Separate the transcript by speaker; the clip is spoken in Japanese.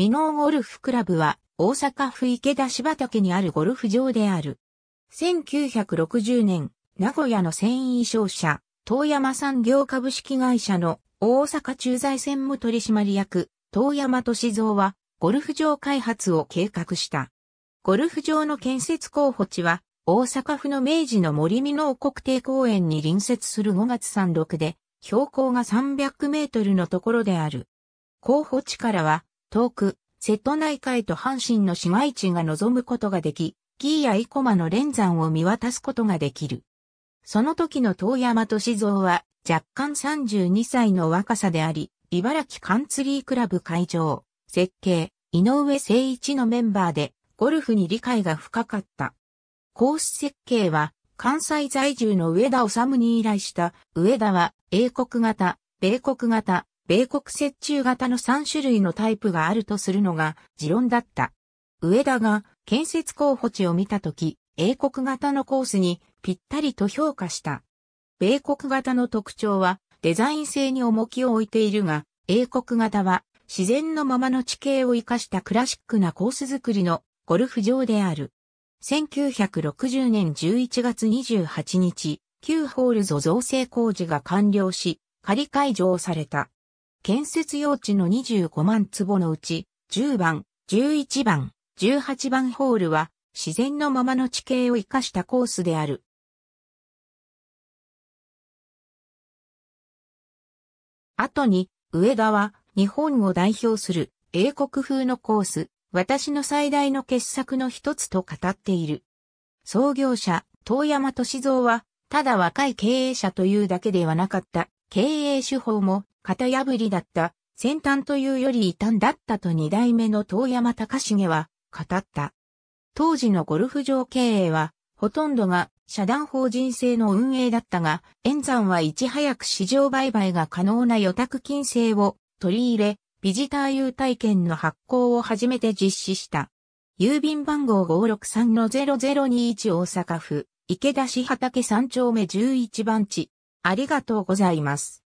Speaker 1: ミノーゴルフクラブは大阪府池田柴竹にあるゴルフ場である。1960年、名古屋の繊維商社、東山産業株式会社の大阪駐在専務取締役、東山敏蔵は、ゴルフ場開発を計画した。ゴルフ場の建設候補地は、大阪府の明治の森美濃国定公園に隣接する5月36で、標高が300メートルのところである。候補地からは、遠く、瀬戸内海と阪神の市街地が望むことができ、紀ーや生駒の連山を見渡すことができる。その時の遠山敏蔵は若干32歳の若さであり、茨城カンツリークラブ会場、設計、井上誠一のメンバーで、ゴルフに理解が深かった。コース設計は、関西在住の上田治に依頼した、上田は英国型、米国型、米国折衷型の3種類のタイプがあるとするのが持論だった。上田が建設候補地を見たとき、英国型のコースにぴったりと評価した。米国型の特徴はデザイン性に重きを置いているが、英国型は自然のままの地形を生かしたクラシックなコース作りのゴルフ場である。1960年11月28日、9ホールゾ造成工事が完了し、仮解除をされた。建設用地の25万坪のうち、10番、11番、18番ホールは、自然のままの地形を
Speaker 2: 生かしたコースである。
Speaker 1: 後に、上田は、日本を代表する英国風のコース、私の最大の傑作の一つと語っている。創業者、遠山敏造は、ただ若い経営者というだけではなかった、経営手法も型破りだった、先端というより異端だったと二代目の遠山隆重は語った。当時のゴルフ場経営は、ほとんどが社団法人制の運営だったが、演山はいち早く市場売買が可能な予託金制を取り入れ、ビジター優待券の発行を初めて実施した。郵便番号563-0021大阪府、池田市畑3丁目11番地。ありがとうございま
Speaker 2: す。